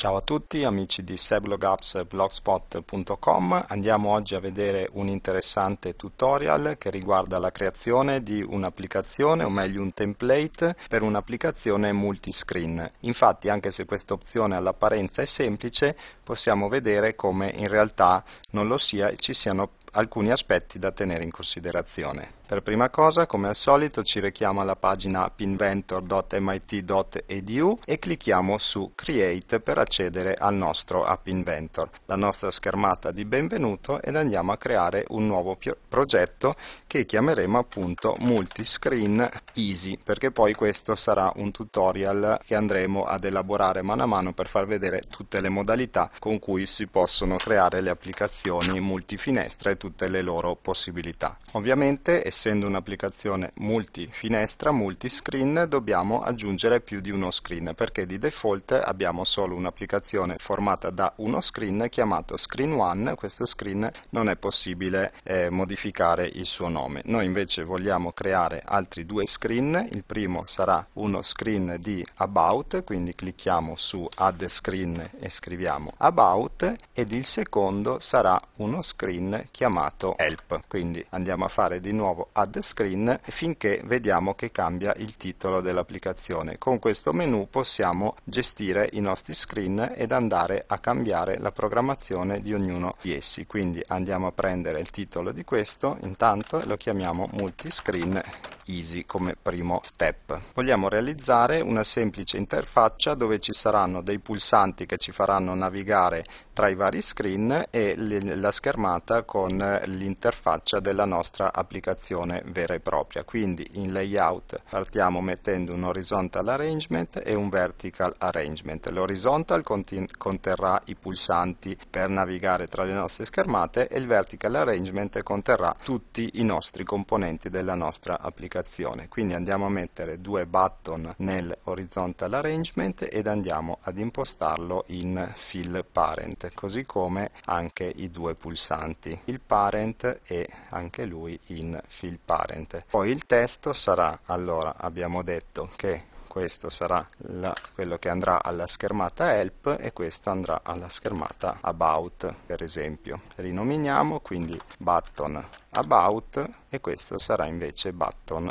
Ciao a tutti amici di seblogups.blogspot.com, andiamo oggi a vedere un interessante tutorial che riguarda la creazione di un'applicazione o meglio un template per un'applicazione multiscreen. Infatti anche se questa opzione all'apparenza è semplice possiamo vedere come in realtà non lo sia e ci siano alcuni aspetti da tenere in considerazione. Per prima cosa, come al solito, ci rechiamo alla pagina pinventor.mit.edu e clicchiamo su Create per accedere al nostro App Inventor, la nostra schermata di benvenuto ed andiamo a creare un nuovo progetto che chiameremo appunto Multiscreen Easy, perché poi questo sarà un tutorial che andremo ad elaborare mano a mano per far vedere tutte le modalità con cui si possono creare le applicazioni multifinestre tutte le loro possibilità. Ovviamente, essendo un'applicazione multi-finestra, multi-screen, dobbiamo aggiungere più di uno screen perché di default abbiamo solo un'applicazione formata da uno screen chiamato Screen 1. Questo screen non è possibile eh, modificare il suo nome. Noi invece vogliamo creare altri due screen. Il primo sarà uno screen di About, quindi clicchiamo su Add Screen e scriviamo About ed il secondo sarà uno screen chiamato chiamato help. Quindi andiamo a fare di nuovo add screen finché vediamo che cambia il titolo dell'applicazione. Con questo menu possiamo gestire i nostri screen ed andare a cambiare la programmazione di ognuno di essi. Quindi andiamo a prendere il titolo di questo, intanto lo chiamiamo multiscreen Easy come primo step. Vogliamo realizzare una semplice interfaccia dove ci saranno dei pulsanti che ci faranno navigare tra i vari screen e la schermata con l'interfaccia della nostra applicazione vera e propria. Quindi in layout partiamo mettendo un horizontal arrangement e un vertical arrangement. L'horizontal conterrà i pulsanti per navigare tra le nostre schermate e il vertical arrangement conterrà tutti i nostri componenti della nostra applicazione applicazione quindi andiamo a mettere due button nel horizontal arrangement ed andiamo ad impostarlo in fill parent così come anche i due pulsanti il parent e anche lui in fill parent poi il testo sarà allora abbiamo detto che questo sarà la, quello che andrà alla schermata help e questo andrà alla schermata about per esempio rinominiamo quindi button about e questo sarà invece button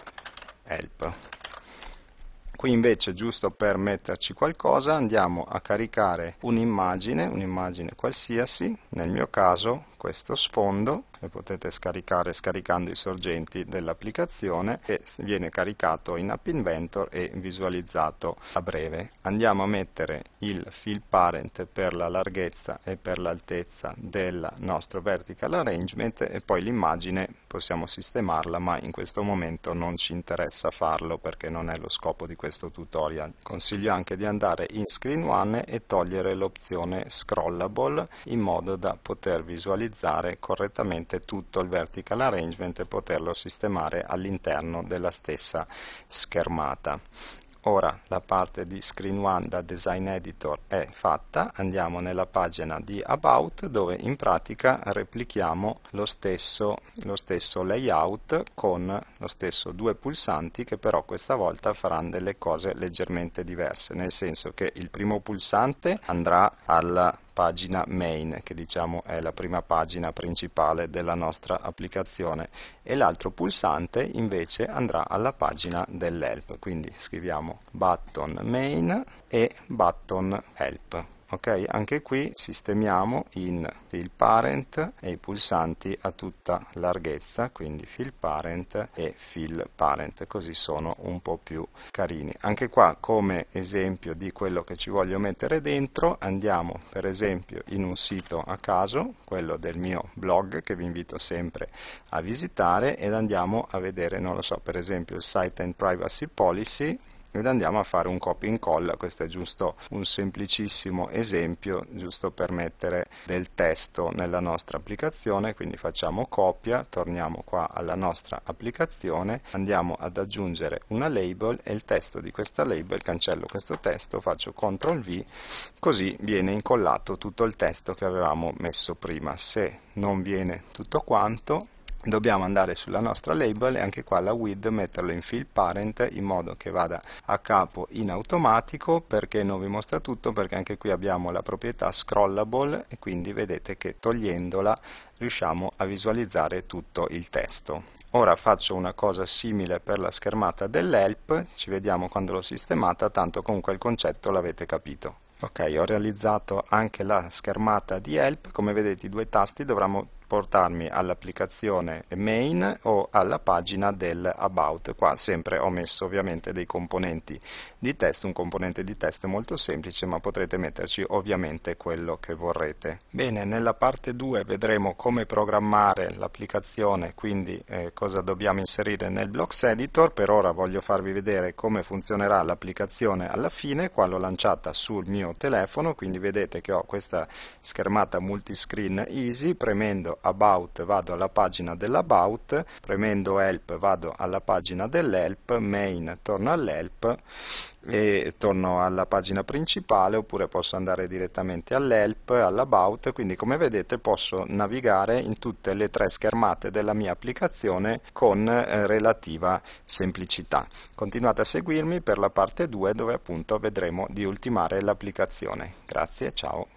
help qui invece giusto per metterci qualcosa andiamo a caricare un'immagine un'immagine qualsiasi nel mio caso questo sfondo che potete scaricare scaricando i sorgenti dell'applicazione e viene caricato in App Inventor e visualizzato a breve. Andiamo a mettere il fill parent per la larghezza e per l'altezza del nostro vertical arrangement e poi l'immagine possiamo sistemarla ma in questo momento non ci interessa farlo perché non è lo scopo di questo tutorial. Consiglio anche di andare in Screen One e togliere l'opzione scrollable in modo da poter visualizzare realizzare correttamente tutto il vertical arrangement e poterlo sistemare all'interno della stessa schermata. Ora la parte di Screen 1 da Design Editor è fatta, andiamo nella pagina di About dove in pratica replichiamo lo stesso, lo stesso layout con lo stesso due pulsanti che però questa volta faranno delle cose leggermente diverse, nel senso che il primo pulsante andrà al pagina main che diciamo è la prima pagina principale della nostra applicazione e l'altro pulsante invece andrà alla pagina dell'help quindi scriviamo button main e button help ok anche qui sistemiamo in fill parent e i pulsanti a tutta larghezza quindi fill parent e fill parent così sono un po' più carini anche qua come esempio di quello che ci voglio mettere dentro andiamo per esempio in un sito a caso quello del mio blog che vi invito sempre a visitare ed andiamo a vedere non lo so per esempio il site and privacy policy noi andiamo a fare un copia e incolla. questo è giusto un semplicissimo esempio, giusto per mettere del testo nella nostra applicazione, quindi facciamo copia, torniamo qua alla nostra applicazione, andiamo ad aggiungere una label e il testo di questa label, cancello questo testo, faccio CTRL V, così viene incollato tutto il testo che avevamo messo prima. Se non viene tutto quanto, dobbiamo andare sulla nostra label e anche qua la with metterlo in fill parent in modo che vada a capo in automatico perché non vi mostra tutto perché anche qui abbiamo la proprietà scrollable e quindi vedete che togliendola riusciamo a visualizzare tutto il testo Ora faccio una cosa simile per la schermata dell'help, ci vediamo quando l'ho sistemata, tanto comunque il concetto l'avete capito. Ok, ho realizzato anche la schermata di help, come vedete i due tasti dovranno portarmi all'applicazione main o alla pagina del about qua sempre ho messo ovviamente dei componenti di test un componente di test molto semplice ma potrete metterci ovviamente quello che vorrete bene nella parte 2 vedremo come programmare l'applicazione quindi eh, cosa dobbiamo inserire nel blocks editor per ora voglio farvi vedere come funzionerà l'applicazione alla fine qua l'ho lanciata sul mio telefono quindi vedete che ho questa schermata multiscreen easy premendo about vado alla pagina dell'about, premendo help vado alla pagina dell'help, main torno all'help e torno alla pagina principale oppure posso andare direttamente all'help, all'about, quindi come vedete posso navigare in tutte le tre schermate della mia applicazione con eh, relativa semplicità. Continuate a seguirmi per la parte 2 dove appunto vedremo di ultimare l'applicazione. Grazie, ciao.